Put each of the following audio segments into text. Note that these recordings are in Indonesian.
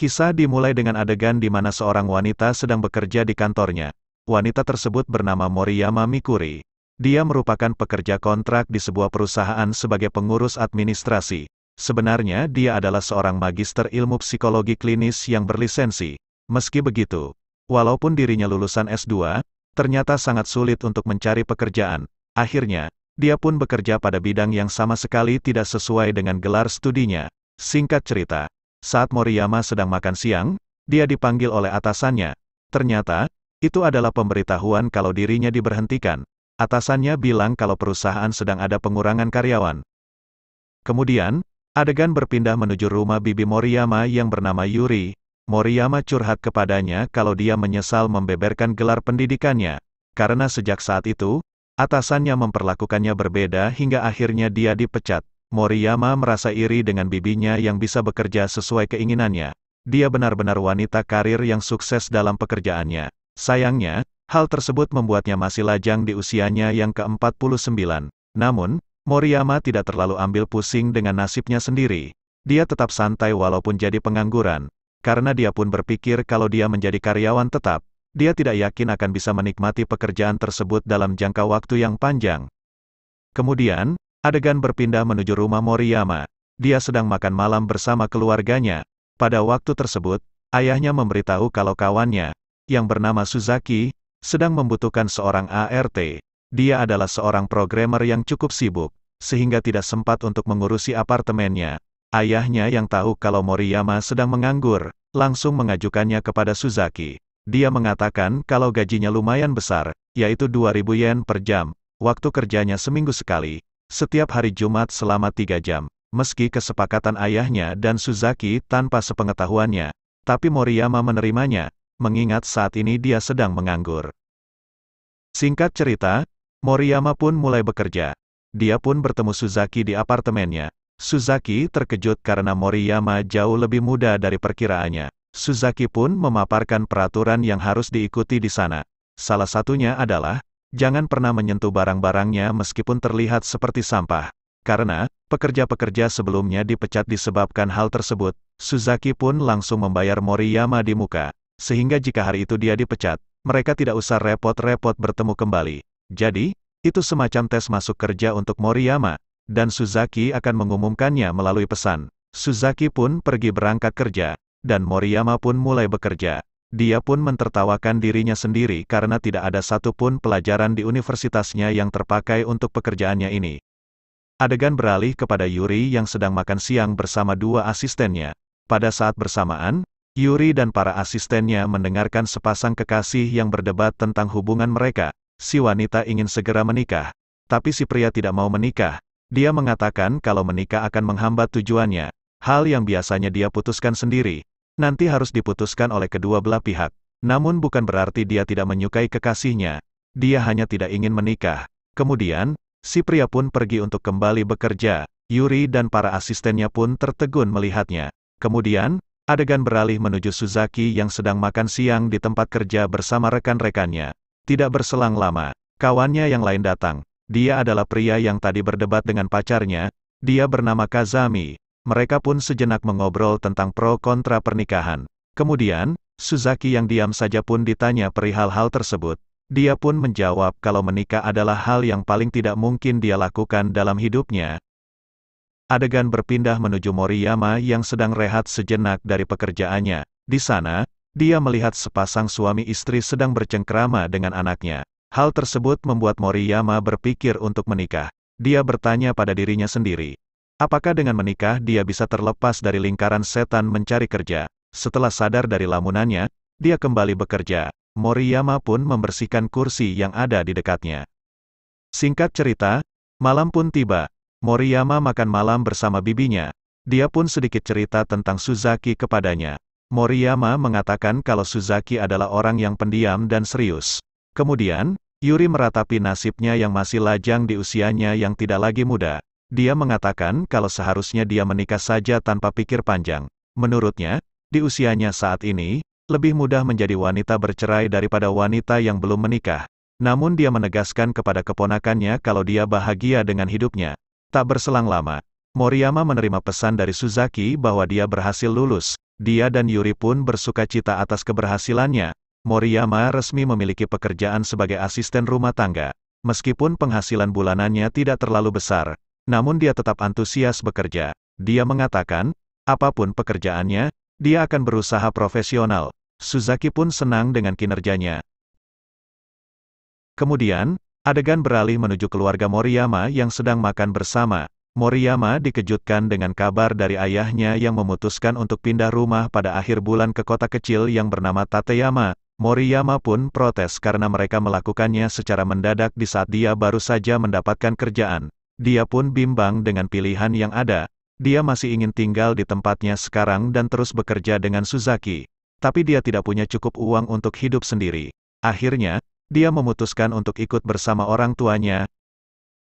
Kisah dimulai dengan adegan di mana seorang wanita sedang bekerja di kantornya. Wanita tersebut bernama Moriyama Mikuri. Dia merupakan pekerja kontrak di sebuah perusahaan sebagai pengurus administrasi. Sebenarnya dia adalah seorang magister ilmu psikologi klinis yang berlisensi. Meski begitu, walaupun dirinya lulusan S2, ternyata sangat sulit untuk mencari pekerjaan. Akhirnya, dia pun bekerja pada bidang yang sama sekali tidak sesuai dengan gelar studinya. Singkat cerita, saat Moriyama sedang makan siang, dia dipanggil oleh atasannya. Ternyata, itu adalah pemberitahuan kalau dirinya diberhentikan. Atasannya bilang kalau perusahaan sedang ada pengurangan karyawan. Kemudian, adegan berpindah menuju rumah bibi Moriyama yang bernama Yuri. Moriyama curhat kepadanya kalau dia menyesal membeberkan gelar pendidikannya. Karena sejak saat itu, atasannya memperlakukannya berbeda hingga akhirnya dia dipecat. Moriyama merasa iri dengan bibinya yang bisa bekerja sesuai keinginannya. Dia benar-benar wanita karir yang sukses dalam pekerjaannya. Sayangnya, hal tersebut membuatnya masih lajang di usianya yang ke-49. Namun, Moriyama tidak terlalu ambil pusing dengan nasibnya sendiri. Dia tetap santai walaupun jadi pengangguran. Karena dia pun berpikir kalau dia menjadi karyawan tetap, dia tidak yakin akan bisa menikmati pekerjaan tersebut dalam jangka waktu yang panjang. Kemudian, Adegan berpindah menuju rumah Moriyama. Dia sedang makan malam bersama keluarganya. Pada waktu tersebut, ayahnya memberitahu kalau kawannya, yang bernama Suzaki, sedang membutuhkan seorang ART. Dia adalah seorang programmer yang cukup sibuk, sehingga tidak sempat untuk mengurusi apartemennya. Ayahnya yang tahu kalau Moriyama sedang menganggur, langsung mengajukannya kepada Suzaki. Dia mengatakan kalau gajinya lumayan besar, yaitu 2000 yen per jam, waktu kerjanya seminggu sekali, setiap hari Jumat selama tiga jam. Meski kesepakatan ayahnya dan Suzaki tanpa sepengetahuannya, tapi Moriyama menerimanya, mengingat saat ini dia sedang menganggur. Singkat cerita, Moriyama pun mulai bekerja. Dia pun bertemu Suzaki di apartemennya. Suzaki terkejut karena Moriyama jauh lebih muda dari perkiraannya. Suzaki pun memaparkan peraturan yang harus diikuti di sana. Salah satunya adalah, Jangan pernah menyentuh barang-barangnya meskipun terlihat seperti sampah. Karena, pekerja-pekerja sebelumnya dipecat disebabkan hal tersebut, Suzaki pun langsung membayar Moriyama di muka. Sehingga jika hari itu dia dipecat, mereka tidak usah repot-repot bertemu kembali. Jadi, itu semacam tes masuk kerja untuk Moriyama, dan Suzaki akan mengumumkannya melalui pesan. Suzaki pun pergi berangkat kerja, dan Moriyama pun mulai bekerja. Dia pun mentertawakan dirinya sendiri karena tidak ada satupun pelajaran di universitasnya yang terpakai untuk pekerjaannya ini. Adegan beralih kepada Yuri yang sedang makan siang bersama dua asistennya. Pada saat bersamaan, Yuri dan para asistennya mendengarkan sepasang kekasih yang berdebat tentang hubungan mereka. Si wanita ingin segera menikah, tapi si pria tidak mau menikah. Dia mengatakan kalau menikah akan menghambat tujuannya, hal yang biasanya dia putuskan sendiri nanti harus diputuskan oleh kedua belah pihak. Namun bukan berarti dia tidak menyukai kekasihnya. Dia hanya tidak ingin menikah. Kemudian, si pria pun pergi untuk kembali bekerja. Yuri dan para asistennya pun tertegun melihatnya. Kemudian, adegan beralih menuju Suzaki yang sedang makan siang di tempat kerja bersama rekan-rekannya. Tidak berselang lama, kawannya yang lain datang. Dia adalah pria yang tadi berdebat dengan pacarnya, dia bernama Kazami mereka pun sejenak mengobrol tentang pro kontra pernikahan. Kemudian, Suzaki yang diam saja pun ditanya perihal hal tersebut. Dia pun menjawab kalau menikah adalah hal yang paling tidak mungkin dia lakukan dalam hidupnya. Adegan berpindah menuju Moriyama yang sedang rehat sejenak dari pekerjaannya. Di sana, dia melihat sepasang suami istri sedang bercengkrama dengan anaknya. Hal tersebut membuat Moriyama berpikir untuk menikah. Dia bertanya pada dirinya sendiri, Apakah dengan menikah dia bisa terlepas dari lingkaran setan mencari kerja? Setelah sadar dari lamunannya, dia kembali bekerja. Moriyama pun membersihkan kursi yang ada di dekatnya. Singkat cerita, malam pun tiba. Moriyama makan malam bersama bibinya. Dia pun sedikit cerita tentang Suzaki kepadanya. Moriyama mengatakan kalau Suzaki adalah orang yang pendiam dan serius. Kemudian, Yuri meratapi nasibnya yang masih lajang di usianya yang tidak lagi muda. Dia mengatakan kalau seharusnya dia menikah saja tanpa pikir panjang. Menurutnya, di usianya saat ini, lebih mudah menjadi wanita bercerai daripada wanita yang belum menikah. Namun dia menegaskan kepada keponakannya kalau dia bahagia dengan hidupnya. Tak berselang lama, Moriyama menerima pesan dari Suzaki bahwa dia berhasil lulus. Dia dan Yuri pun bersuka cita atas keberhasilannya. Moriyama resmi memiliki pekerjaan sebagai asisten rumah tangga. Meskipun penghasilan bulanannya tidak terlalu besar, namun dia tetap antusias bekerja. Dia mengatakan, apapun pekerjaannya, dia akan berusaha profesional. Suzaki pun senang dengan kinerjanya. Kemudian, adegan beralih menuju keluarga Moriyama yang sedang makan bersama. Moriyama dikejutkan dengan kabar dari ayahnya yang memutuskan untuk pindah rumah pada akhir bulan ke kota kecil yang bernama Tateyama. Moriyama pun protes karena mereka melakukannya secara mendadak di saat dia baru saja mendapatkan kerjaan. Dia pun bimbang dengan pilihan yang ada, dia masih ingin tinggal di tempatnya sekarang dan terus bekerja dengan Suzaki. Tapi dia tidak punya cukup uang untuk hidup sendiri. Akhirnya, dia memutuskan untuk ikut bersama orang tuanya.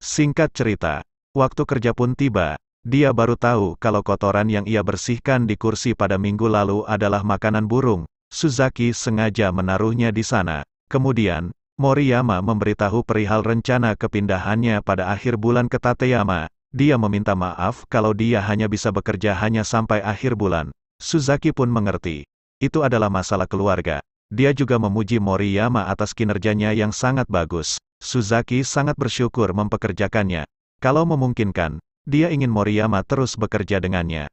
Singkat cerita, waktu kerja pun tiba. Dia baru tahu kalau kotoran yang ia bersihkan di kursi pada minggu lalu adalah makanan burung. Suzaki sengaja menaruhnya di sana. Kemudian, Moriyama memberitahu perihal rencana kepindahannya pada akhir bulan ke Tateyama. Dia meminta maaf kalau dia hanya bisa bekerja hanya sampai akhir bulan. Suzaki pun mengerti. Itu adalah masalah keluarga. Dia juga memuji Moriyama atas kinerjanya yang sangat bagus. Suzaki sangat bersyukur mempekerjakannya. Kalau memungkinkan, dia ingin Moriyama terus bekerja dengannya.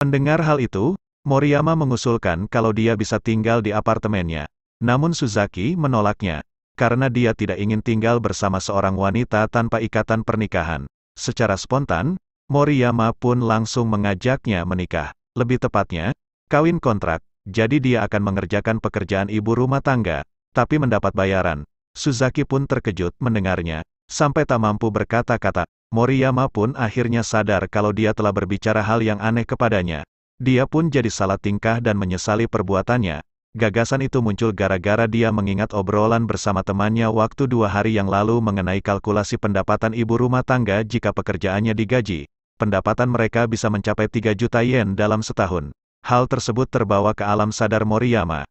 Mendengar hal itu, Moriyama mengusulkan kalau dia bisa tinggal di apartemennya. Namun Suzaki menolaknya karena dia tidak ingin tinggal bersama seorang wanita tanpa ikatan pernikahan. Secara spontan, Moriyama pun langsung mengajaknya menikah. Lebih tepatnya, kawin kontrak, jadi dia akan mengerjakan pekerjaan ibu rumah tangga, tapi mendapat bayaran. Suzaki pun terkejut mendengarnya, sampai tak mampu berkata-kata. Moriyama pun akhirnya sadar kalau dia telah berbicara hal yang aneh kepadanya. Dia pun jadi salah tingkah dan menyesali perbuatannya, Gagasan itu muncul gara-gara dia mengingat obrolan bersama temannya waktu dua hari yang lalu mengenai kalkulasi pendapatan ibu rumah tangga jika pekerjaannya digaji, pendapatan mereka bisa mencapai 3 juta yen dalam setahun. Hal tersebut terbawa ke alam sadar Moriyama.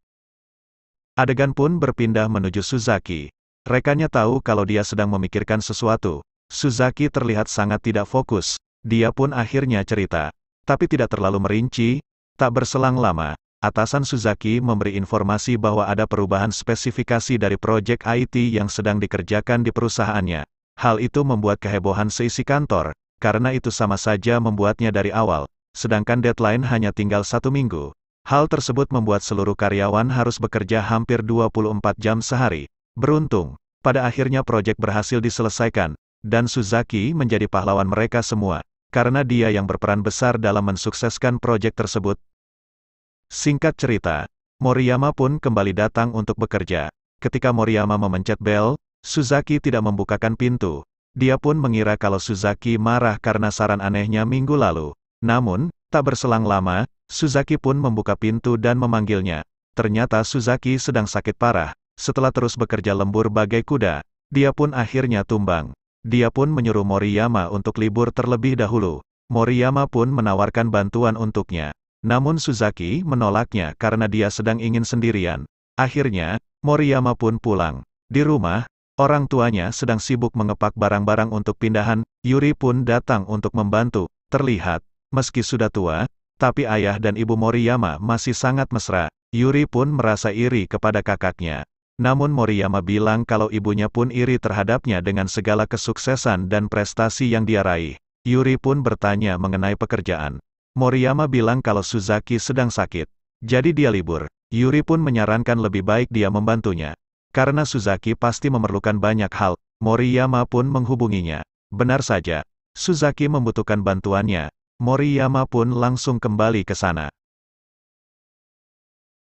Adegan pun berpindah menuju Suzaki. Rekannya tahu kalau dia sedang memikirkan sesuatu. Suzaki terlihat sangat tidak fokus. Dia pun akhirnya cerita. Tapi tidak terlalu merinci, tak berselang lama. Atasan Suzaki memberi informasi bahwa ada perubahan spesifikasi dari proyek IT yang sedang dikerjakan di perusahaannya. Hal itu membuat kehebohan seisi kantor, karena itu sama saja membuatnya dari awal, sedangkan deadline hanya tinggal satu minggu. Hal tersebut membuat seluruh karyawan harus bekerja hampir 24 jam sehari. Beruntung, pada akhirnya proyek berhasil diselesaikan, dan Suzaki menjadi pahlawan mereka semua, karena dia yang berperan besar dalam mensukseskan proyek tersebut, Singkat cerita, Moriyama pun kembali datang untuk bekerja. Ketika Moriyama memencet bel, Suzaki tidak membukakan pintu. Dia pun mengira kalau Suzaki marah karena saran anehnya minggu lalu. Namun, tak berselang lama, Suzaki pun membuka pintu dan memanggilnya. Ternyata Suzaki sedang sakit parah. Setelah terus bekerja lembur bagai kuda, dia pun akhirnya tumbang. Dia pun menyuruh Moriyama untuk libur terlebih dahulu. Moriyama pun menawarkan bantuan untuknya. Namun Suzaki menolaknya karena dia sedang ingin sendirian. Akhirnya, Moriyama pun pulang. Di rumah, orang tuanya sedang sibuk mengepak barang-barang untuk pindahan, Yuri pun datang untuk membantu. Terlihat, meski sudah tua, tapi ayah dan ibu Moriyama masih sangat mesra. Yuri pun merasa iri kepada kakaknya. Namun Moriyama bilang kalau ibunya pun iri terhadapnya dengan segala kesuksesan dan prestasi yang dia raih. Yuri pun bertanya mengenai pekerjaan. Moriyama bilang kalau Suzaki sedang sakit. Jadi dia libur. Yuri pun menyarankan lebih baik dia membantunya. Karena Suzaki pasti memerlukan banyak hal, Moriyama pun menghubunginya. Benar saja, Suzaki membutuhkan bantuannya. Moriyama pun langsung kembali ke sana.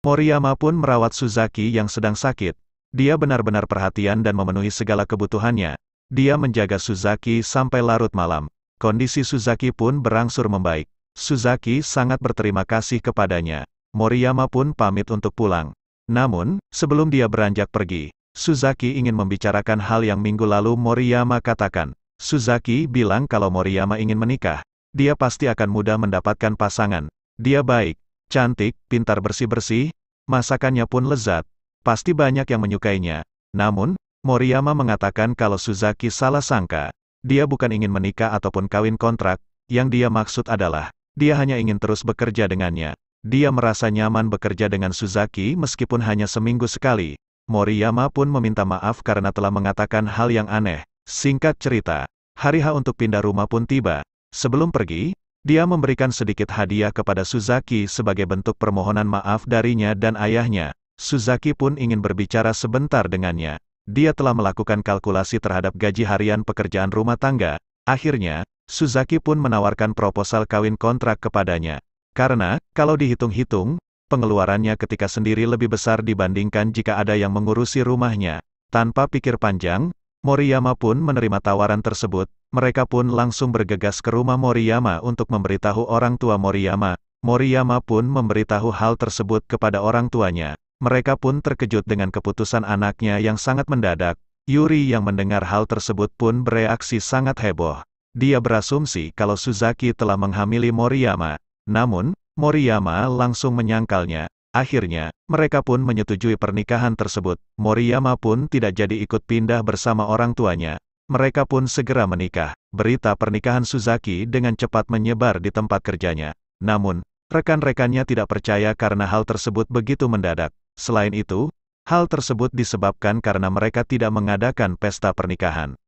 Moriyama pun merawat Suzaki yang sedang sakit. Dia benar-benar perhatian dan memenuhi segala kebutuhannya. Dia menjaga Suzaki sampai larut malam. Kondisi Suzaki pun berangsur membaik. Suzaki sangat berterima kasih kepadanya. Moriyama pun pamit untuk pulang. Namun, sebelum dia beranjak pergi, Suzaki ingin membicarakan hal yang minggu lalu Moriyama katakan. Suzaki bilang kalau Moriyama ingin menikah, dia pasti akan mudah mendapatkan pasangan. Dia baik, cantik, pintar bersih-bersih, masakannya pun lezat. Pasti banyak yang menyukainya. Namun, Moriyama mengatakan kalau Suzaki salah sangka. Dia bukan ingin menikah ataupun kawin kontrak, yang dia maksud adalah dia hanya ingin terus bekerja dengannya. Dia merasa nyaman bekerja dengan Suzaki meskipun hanya seminggu sekali. Moriyama pun meminta maaf karena telah mengatakan hal yang aneh. Singkat cerita, hari H untuk pindah rumah pun tiba. Sebelum pergi, dia memberikan sedikit hadiah kepada Suzaki sebagai bentuk permohonan maaf darinya dan ayahnya. Suzaki pun ingin berbicara sebentar dengannya. Dia telah melakukan kalkulasi terhadap gaji harian pekerjaan rumah tangga. Akhirnya, Suzaki pun menawarkan proposal kawin kontrak kepadanya. Karena, kalau dihitung-hitung, pengeluarannya ketika sendiri lebih besar dibandingkan jika ada yang mengurusi rumahnya. Tanpa pikir panjang, Moriyama pun menerima tawaran tersebut, mereka pun langsung bergegas ke rumah Moriyama untuk memberitahu orang tua Moriyama. Moriyama pun memberitahu hal tersebut kepada orang tuanya. Mereka pun terkejut dengan keputusan anaknya yang sangat mendadak. Yuri yang mendengar hal tersebut pun bereaksi sangat heboh. Dia berasumsi kalau Suzaki telah menghamili Moriyama. Namun, Moriyama langsung menyangkalnya. Akhirnya, mereka pun menyetujui pernikahan tersebut. Moriyama pun tidak jadi ikut pindah bersama orang tuanya. Mereka pun segera menikah. Berita pernikahan Suzaki dengan cepat menyebar di tempat kerjanya. Namun, rekan-rekannya tidak percaya karena hal tersebut begitu mendadak. Selain itu, hal tersebut disebabkan karena mereka tidak mengadakan pesta pernikahan.